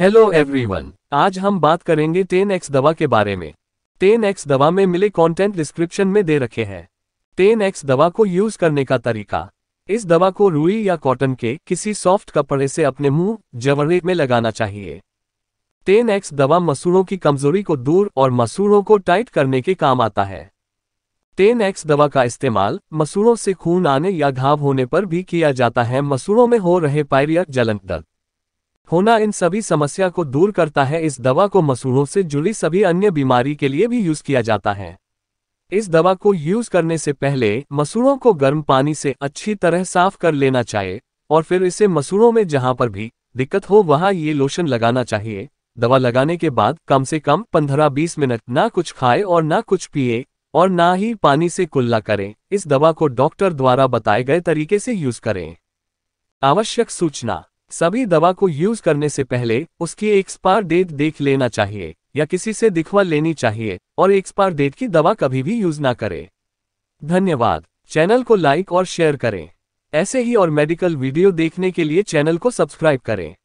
hello everyone आज हम बात करेंगे टेन एक्स दवा के बारे में एक्स दवा में मिले कंटेंट डिस्क्रिप्शन में दे रखे हैं एक्स दवा को यूज करने का तरीका इस दवा को रूई या कॉटन के किसी सॉफ्ट कपड़े से अपने मुंह जवरे में लगाना चाहिए एक्स दवा मसूड़ों की कमजोरी को दूर और मसूड़ों को टाइट करने के काम आता है एक्स दवा का इस्तेमाल मसूड़ों से खून आने या घाव होने पर भी किया जाता है मसूड़ों में हो रहे पायरिया जलन दर्द होना इन सभी समस्या को दूर करता है इस दवा को मसूड़ों से जुड़ी सभी अन्य बीमारी के लिए भी यूज किया जाता है इस दवा को यूज करने से पहले मसूड़ों को गर्म पानी से अच्छी तरह साफ कर लेना चाहिए और फिर इसे मसूरों में जहां पर भी दिक्कत हो वहां ये लोशन लगाना चाहिए दवा लगाने के बाद कम से कम 15-20 मिनट ना कुछ खाए और ना कुछ पिए और ना ही पानी से कुल्ला करें इस दवा को डॉक्टर द्वारा बताए गए तरीके से यूज करें आवश्यक सूचना सभी दवा को यूज करने से पहले उसकी एक्सपायर डेट देख लेना चाहिए या किसी से दिखवा लेनी चाहिए और एक्सपायर डेट की दवा कभी भी यूज ना करें धन्यवाद चैनल को लाइक और शेयर करें ऐसे ही और मेडिकल वीडियो देखने के लिए चैनल को सब्सक्राइब करें